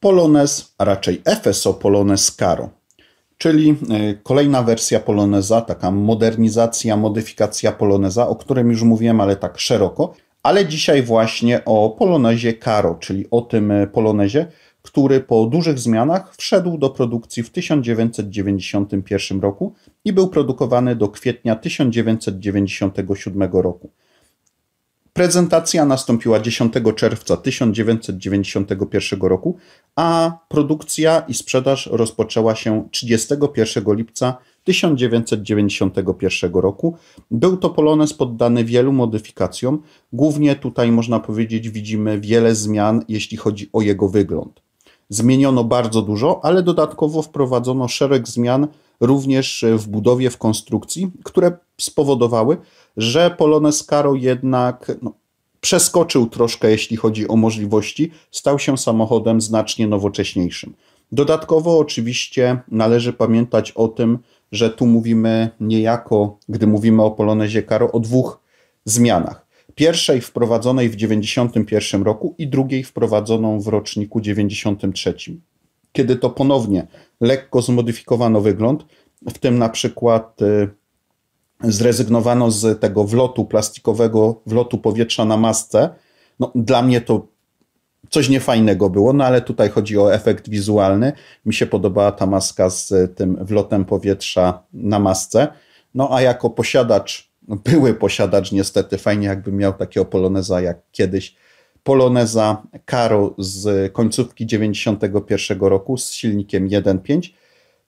Polonez, a raczej Efeso Polonez Caro, czyli e, kolejna wersja Poloneza, taka modernizacja, modyfikacja Poloneza, o którym już mówiłem, ale tak szeroko. Ale dzisiaj właśnie o Polonezie Caro, czyli o tym e, Polonezie, który po dużych zmianach wszedł do produkcji w 1991 roku i był produkowany do kwietnia 1997 roku. Prezentacja nastąpiła 10 czerwca 1991 roku, a produkcja i sprzedaż rozpoczęła się 31 lipca 1991 roku. Był to polonez poddany wielu modyfikacjom. Głównie tutaj można powiedzieć widzimy wiele zmian, jeśli chodzi o jego wygląd. Zmieniono bardzo dużo, ale dodatkowo wprowadzono szereg zmian, również e, w budowie, w konstrukcji, które spowodowały, że Polonez Caro jednak no, przeskoczył troszkę, jeśli chodzi o możliwości, stał się samochodem znacznie nowocześniejszym. Dodatkowo, oczywiście, należy pamiętać o tym, że tu mówimy niejako, gdy mówimy o Polonezie Caro, o dwóch zmianach. Pierwszej wprowadzonej w 1991 roku i drugiej wprowadzoną w roczniku 1993 kiedy to ponownie lekko zmodyfikowano wygląd, w tym na przykład y, zrezygnowano z tego wlotu plastikowego, wlotu powietrza na masce. No, dla mnie to coś niefajnego było, no ale tutaj chodzi o efekt wizualny. Mi się podobała ta maska z y, tym wlotem powietrza na masce. No a jako posiadacz, były posiadacz niestety, fajnie jakbym miał takiego poloneza jak kiedyś, Poloneza Caro z końcówki 91 roku z silnikiem 1.5,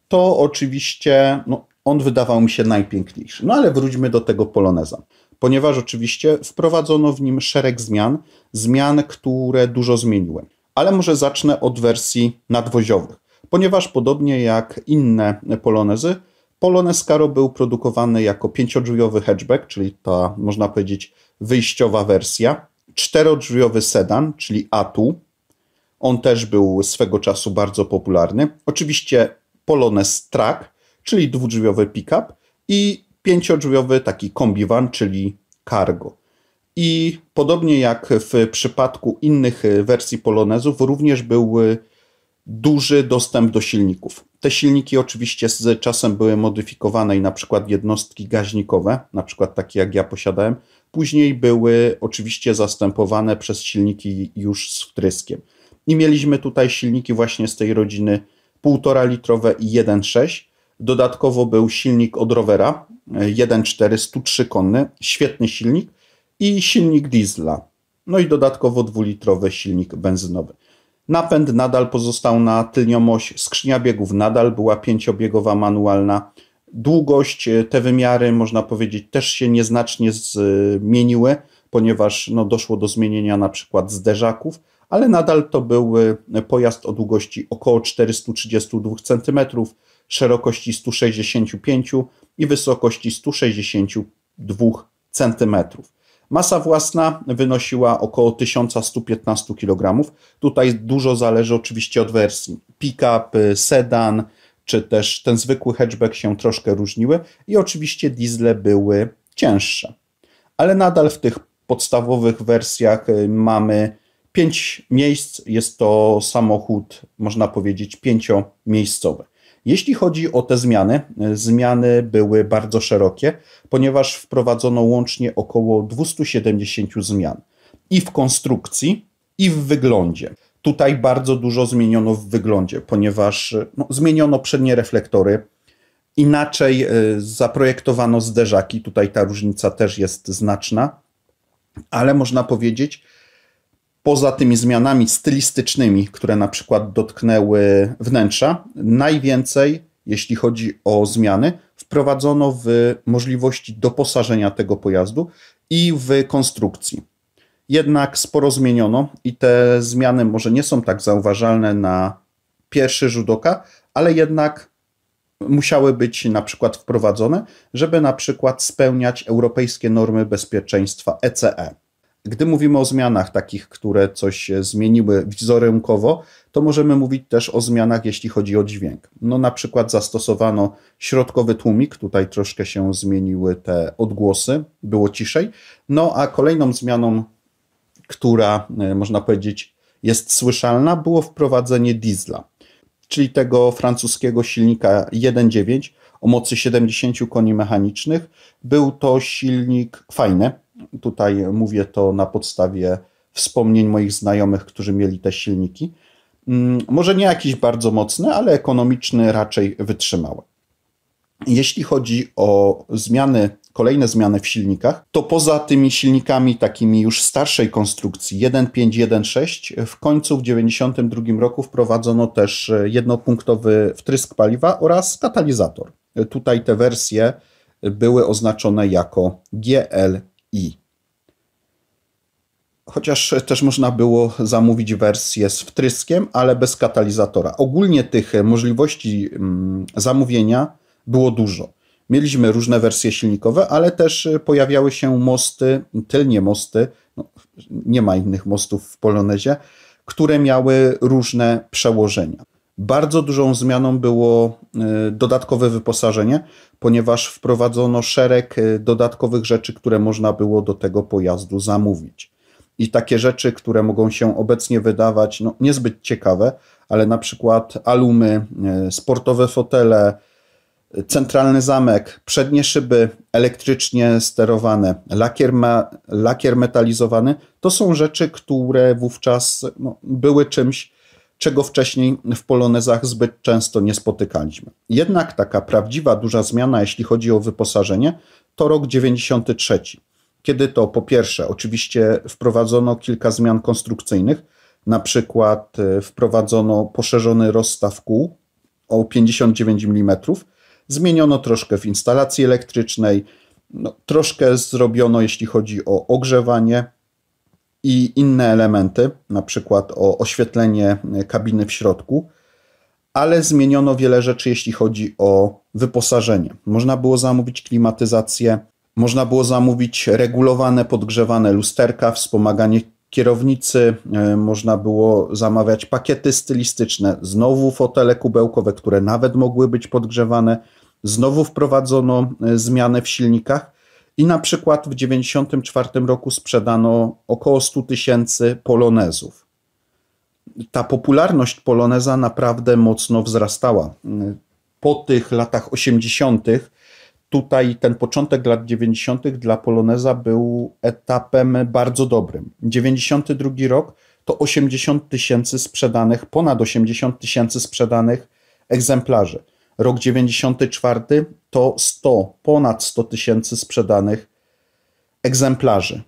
to oczywiście no, on wydawał mi się najpiękniejszy. No ale wróćmy do tego Poloneza, ponieważ oczywiście wprowadzono w nim szereg zmian, zmian, które dużo zmieniły. Ale może zacznę od wersji nadwoziowych, ponieważ podobnie jak inne Polonezy, Polonez Caro był produkowany jako pięciodrzwiowy hatchback, czyli ta, można powiedzieć, wyjściowa wersja, czterodrzwiowy sedan, czyli Atu. On też był swego czasu bardzo popularny. Oczywiście Polones Track, czyli dwudrzwiowy pick-up i pięciodrzwiowy taki kombiwan, czyli Cargo. I podobnie jak w przypadku innych wersji Polonezów, również był duży dostęp do silników. Te silniki oczywiście z czasem były modyfikowane i na przykład jednostki gaźnikowe, na przykład takie jak ja posiadałem, Później były oczywiście zastępowane przez silniki już z wtryskiem. I mieliśmy tutaj silniki właśnie z tej rodziny 1,5 litrowe i 1,6. Dodatkowo był silnik od rowera 1,4 103 konny, świetny silnik i silnik diesla. No i dodatkowo dwulitrowy silnik benzynowy. Napęd nadal pozostał na tylnią oś, skrzynia biegów nadal była pięciobiegowa manualna, Długość, e, te wymiary, można powiedzieć, też się nieznacznie zmieniły, ponieważ no, doszło do zmienienia na przykład zderzaków, ale nadal to był e, pojazd o długości około 432 cm, szerokości 165 i wysokości 162 cm. Masa własna wynosiła około 1115 kg. Tutaj dużo zależy oczywiście od wersji. Pickup, e, sedan, czy też ten zwykły hatchback się troszkę różniły i oczywiście diesle były cięższe. Ale nadal w tych podstawowych wersjach y, mamy 5 miejsc, jest to samochód, można powiedzieć, pięciomiejscowy. Jeśli chodzi o te zmiany, y, zmiany były bardzo szerokie, ponieważ wprowadzono łącznie około 270 zmian i w konstrukcji, i w wyglądzie. Tutaj bardzo dużo zmieniono w wyglądzie, ponieważ no, zmieniono przednie reflektory, inaczej e, zaprojektowano zderzaki. Tutaj ta różnica też jest znaczna, ale można powiedzieć, poza tymi zmianami stylistycznymi, które na przykład dotknęły wnętrza, najwięcej, jeśli chodzi o zmiany, wprowadzono w możliwości doposażenia tego pojazdu i w konstrukcji jednak sporo zmieniono i te zmiany może nie są tak zauważalne na pierwszy rzut oka, ale jednak musiały być na przykład wprowadzone, żeby na przykład spełniać europejskie normy bezpieczeństwa ECE. E. Gdy mówimy o zmianach takich, które coś zmieniły wizerunkowo, to możemy mówić też o zmianach, jeśli chodzi o dźwięk. No na przykład zastosowano środkowy tłumik, tutaj troszkę się zmieniły te odgłosy, było ciszej. No a kolejną zmianą która e, można powiedzieć jest słyszalna, było wprowadzenie diesla, czyli tego francuskiego silnika 1.9 o mocy 70 koni mechanicznych. Był to silnik fajny. Tutaj mówię to na podstawie wspomnień moich znajomych, którzy mieli te silniki. Mm, może nie jakiś bardzo mocny, ale ekonomiczny raczej wytrzymały. Jeśli chodzi o zmiany kolejne zmiany w silnikach, to poza tymi silnikami takimi już starszej konstrukcji 1.5.1.6 w końcu w 1992 roku wprowadzono też e, jednopunktowy wtrysk paliwa oraz katalizator. Tutaj te wersje były oznaczone jako GLI. Chociaż też można było zamówić wersję z wtryskiem, ale bez katalizatora. Ogólnie tych możliwości mm, zamówienia było dużo. Mieliśmy różne wersje silnikowe, ale też y, pojawiały się mosty, tylnie mosty, no, nie ma innych mostów w Polonezie, które miały różne przełożenia. Bardzo dużą zmianą było y, dodatkowe wyposażenie, ponieważ wprowadzono szereg y, dodatkowych rzeczy, które można było do tego pojazdu zamówić. I takie rzeczy, które mogą się obecnie wydawać no, niezbyt ciekawe, ale na przykład alumy, sportowe fotele, centralny zamek, przednie szyby elektrycznie sterowane, lakier, ma, lakier metalizowany, to są rzeczy, które wówczas no, były czymś, czego wcześniej w polonezach zbyt często nie spotykaliśmy. Jednak taka prawdziwa duża zmiana, jeśli chodzi o wyposażenie, to rok 93, kiedy to po pierwsze oczywiście wprowadzono kilka zmian konstrukcyjnych, na przykład e, wprowadzono poszerzony rozstaw kół o 59 mm, Zmieniono troszkę w instalacji elektrycznej, no, troszkę zrobiono, jeśli chodzi o ogrzewanie i inne elementy, na przykład o oświetlenie kabiny w środku, ale zmieniono wiele rzeczy, jeśli chodzi o wyposażenie. Można było zamówić klimatyzację, można było zamówić regulowane, podgrzewane lusterka, wspomaganie kierownicy, e, można było zamawiać pakiety stylistyczne, znowu fotele kubełkowe, które nawet mogły być podgrzewane Znowu wprowadzono e, zmianę w silnikach i na przykład w 1994 roku sprzedano około 100 tysięcy polonezów. Ta popularność poloneza naprawdę mocno wzrastała. Mm, po tych latach 80., tutaj ten początek lat 90. dla poloneza był etapem bardzo dobrym. 92 rok to 80 tysięcy sprzedanych, ponad 80 tysięcy sprzedanych egzemplarzy. Rok 94 to 100, ponad 100 tysięcy sprzedanych egzemplarzy.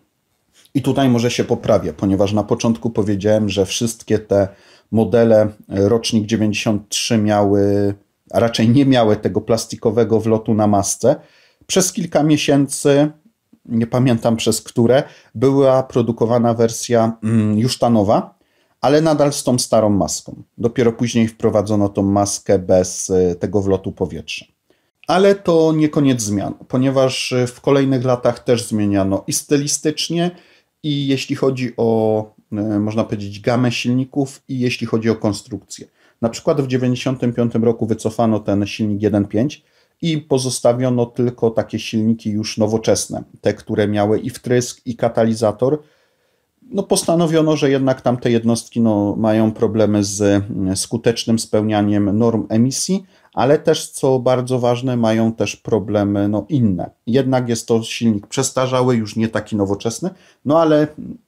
I tutaj może się poprawię, ponieważ na początku powiedziałem, że wszystkie te modele e, rocznik 93 miały, a raczej nie miały tego plastikowego wlotu na masce. Przez kilka miesięcy, nie pamiętam przez które, była produkowana wersja mm, ta nowa, ale nadal z tą starą maską. Dopiero później wprowadzono tą maskę bez e, tego wlotu powietrza. Ale to nie koniec zmian, ponieważ e, w kolejnych latach też zmieniano i stylistycznie, i jeśli chodzi o, e, można powiedzieć, gamę silników, i jeśli chodzi o konstrukcję. Na przykład w 1995 roku wycofano ten silnik 1.5 i pozostawiono tylko takie silniki już nowoczesne, te, które miały i wtrysk, i katalizator, no postanowiono, że jednak tamte jednostki no, mają problemy z mm, skutecznym spełnianiem norm emisji, ale też, co bardzo ważne, mają też problemy no, inne. Jednak jest to silnik przestarzały, już nie taki nowoczesny, no ale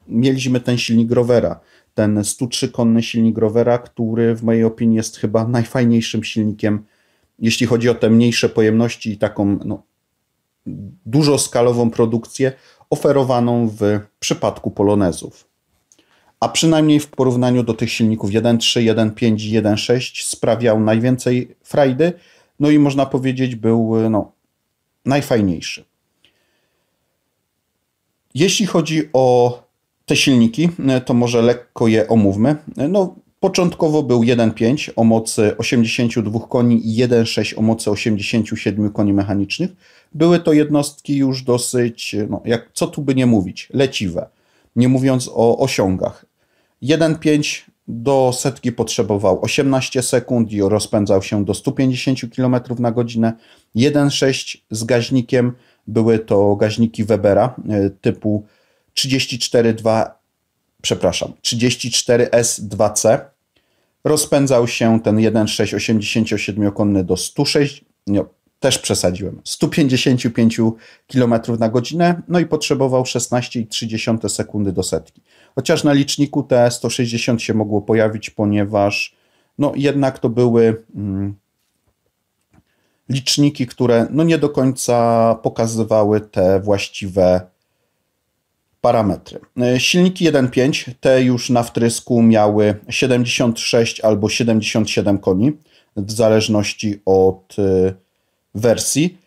mieliśmy ten silnik rowera, ten 103-konny silnik rowera, który w mojej opinii jest chyba najfajniejszym silnikiem, jeśli chodzi o te mniejsze pojemności i taką no, skalową produkcję oferowaną w przypadku polonezów. A przynajmniej w porównaniu do tych silników 1.3, 1.5 1.6 sprawiał najwięcej frajdy, no i można powiedzieć był no, najfajniejszy. Jeśli chodzi o te silniki, to może lekko je omówmy. No, Początkowo był 1.5 o mocy 82 koni i 1.6 o mocy 87 koni mechanicznych. Były to jednostki już dosyć, no, jak, co tu by nie mówić, leciwe. Nie mówiąc o osiągach. 1.5 do setki potrzebował 18 sekund i rozpędzał się do 150 km na godzinę. 1.6 z gaźnikiem były to gaźniki Webera e, typu 34.2, przepraszam, 34S2C rozpędzał się ten 1,6 87-konny do 106, nie, też przesadziłem, 155 km na godzinę, no i potrzebował 16,3 sekundy do setki. Chociaż na liczniku te 160 się mogło pojawić, ponieważ no jednak to były mm, liczniki, które no nie do końca pokazywały te właściwe parametry. E, silniki 1.5 te już na wtrysku miały 76 albo 77 koni, w zależności od e, wersji.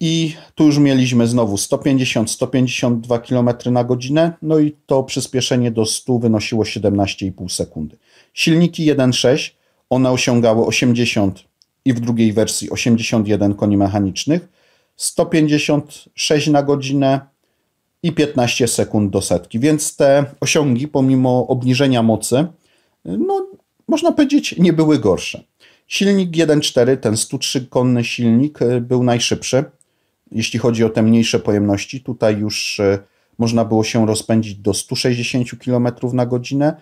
I tu już mieliśmy znowu 150-152 km na godzinę, no i to przyspieszenie do 100 wynosiło 17,5 sekundy. Silniki 1.6 one osiągały 80 i w drugiej wersji 81 koni mechanicznych, 156 na godzinę, i 15 sekund do setki. Więc te osiągi, pomimo obniżenia mocy, no, można powiedzieć, nie były gorsze. Silnik 1.4, ten 103-konny silnik, e, był najszybszy. Jeśli chodzi o te mniejsze pojemności, tutaj już e, można było się rozpędzić do 160 km na godzinę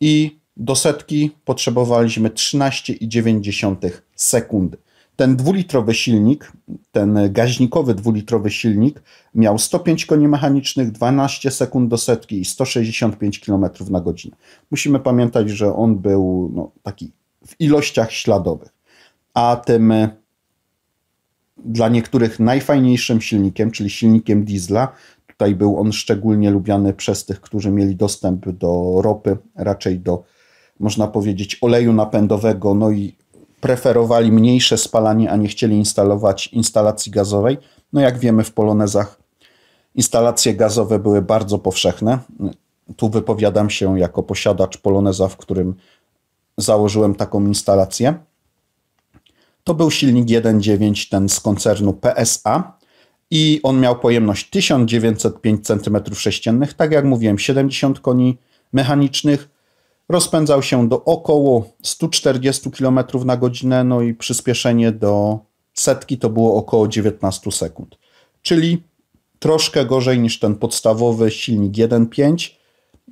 i do setki potrzebowaliśmy 13,9 sekundy. Ten dwulitrowy silnik, ten gaźnikowy dwulitrowy silnik miał 105 koni mechanicznych, 12 sekund do setki i 165 km na godzinę. Musimy pamiętać, że on był no, taki w ilościach śladowych. A tym e, dla niektórych najfajniejszym silnikiem, czyli silnikiem diesla, tutaj był on szczególnie lubiany przez tych, którzy mieli dostęp do ropy, raczej do, można powiedzieć, oleju napędowego, no i preferowali mniejsze spalanie, a nie chcieli instalować instalacji gazowej. No jak wiemy w Polonezach instalacje gazowe były bardzo powszechne. Tu wypowiadam się jako posiadacz Poloneza, w którym założyłem taką instalację. To był silnik 1.9, ten z koncernu PSA i on miał pojemność 1905 cm3, tak jak mówiłem, 70 koni mechanicznych, Rozpędzał się do około 140 km na godzinę, no i przyspieszenie do setki to było około 19 sekund. Czyli troszkę gorzej niż ten podstawowy silnik 1.5,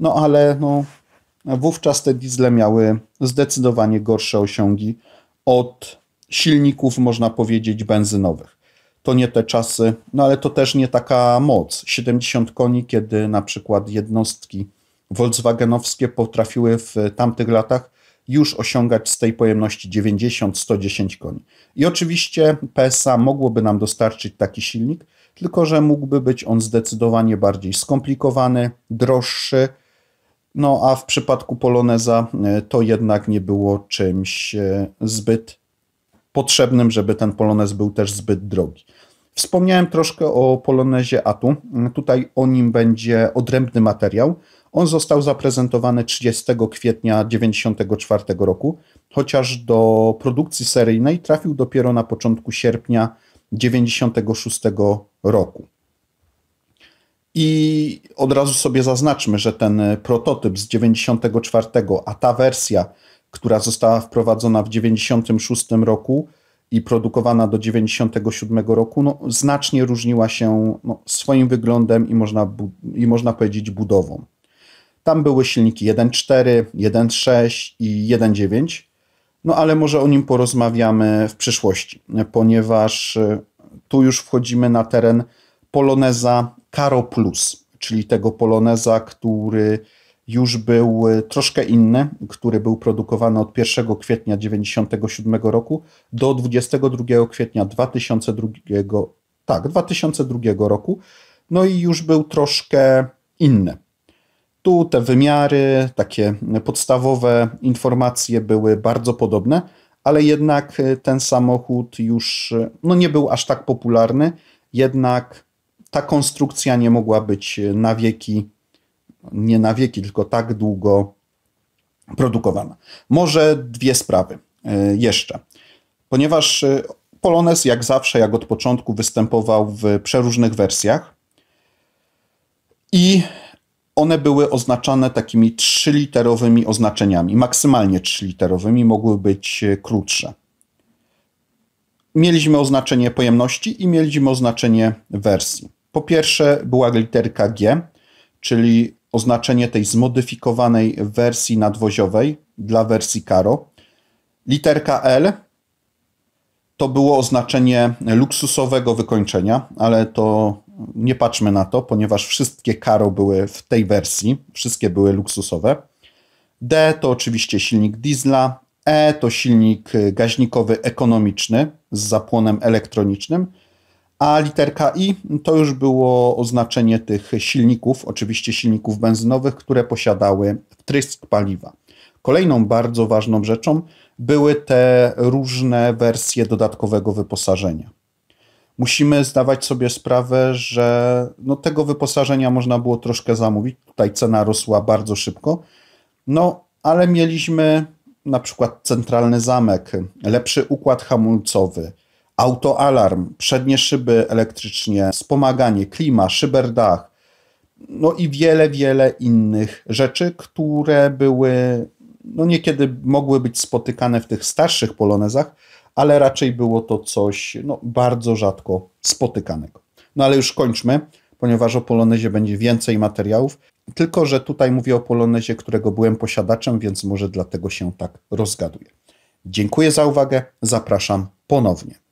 no ale no, wówczas te diesle miały zdecydowanie gorsze osiągi od silników, można powiedzieć, benzynowych. To nie te czasy, no ale to też nie taka moc. 70 koni, kiedy na przykład jednostki volkswagenowskie potrafiły w tamtych latach już osiągać z tej pojemności 90-110 koni. I oczywiście PSA mogłoby nam dostarczyć taki silnik, tylko że mógłby być on zdecydowanie bardziej skomplikowany, droższy. No a w przypadku Poloneza e, to jednak nie było czymś e, zbyt potrzebnym, żeby ten Polonez był też zbyt drogi. Wspomniałem troszkę o Polonezie Atu. Tutaj o nim będzie odrębny materiał. On został zaprezentowany 30 kwietnia 1994 roku, chociaż do produkcji seryjnej trafił dopiero na początku sierpnia 1996 roku. I od razu sobie zaznaczmy, że ten prototyp z 1994, a ta wersja, która została wprowadzona w 1996 roku i produkowana do 97 roku, no, znacznie różniła się no, swoim wyglądem i można, i można powiedzieć budową. Tam były silniki 1.4, 1.6 i 1.9. No ale może o nim porozmawiamy w przyszłości, ponieważ e, tu już wchodzimy na teren Poloneza Caro Plus, czyli tego Poloneza, który już był e, troszkę inny, który był produkowany od 1 kwietnia 1997 roku do 22 kwietnia 2002, tak, 2002 roku. No i już był troszkę inny. Tu te wymiary, takie podstawowe informacje były bardzo podobne, ale jednak e, ten samochód już e, no nie był aż tak popularny, jednak ta konstrukcja nie mogła być e, na wieki, nie na wieki, tylko tak długo produkowana. Może dwie sprawy jeszcze. Ponieważ Polones, jak zawsze, jak od początku, występował w przeróżnych wersjach. I one były oznaczane takimi trzyliterowymi oznaczeniami, maksymalnie trzyliterowymi, mogły być e, krótsze. Mieliśmy oznaczenie pojemności i mieliśmy oznaczenie wersji. Po pierwsze była literka G, czyli oznaczenie tej zmodyfikowanej wersji nadwoziowej dla wersji Caro. Literka L to było oznaczenie luksusowego wykończenia, ale to nie patrzmy na to, ponieważ wszystkie Karo były w tej wersji, wszystkie były luksusowe. D to oczywiście silnik diesla, E to silnik y, gaźnikowy ekonomiczny z zapłonem elektronicznym, a literka I to już było oznaczenie tych silników, oczywiście silników benzynowych, które posiadały wtrysk paliwa. Kolejną bardzo ważną rzeczą były te różne wersje dodatkowego wyposażenia musimy zdawać sobie sprawę, że no, tego wyposażenia można było troszkę zamówić. Tutaj cena rosła bardzo szybko. No, ale mieliśmy na przykład centralny zamek, lepszy układ hamulcowy, autoalarm, przednie szyby elektrycznie, wspomaganie, klima, szyberdach, no i wiele, wiele innych rzeczy, które były, no niekiedy mogły być spotykane w tych starszych polonezach, ale raczej było to coś no, bardzo rzadko spotykanego. No ale już kończmy, ponieważ o Polonezie będzie więcej materiałów. Tylko, że tutaj mówię o Polonezie, którego byłem posiadaczem, więc może dlatego się tak rozgaduję. Dziękuję za uwagę, zapraszam ponownie.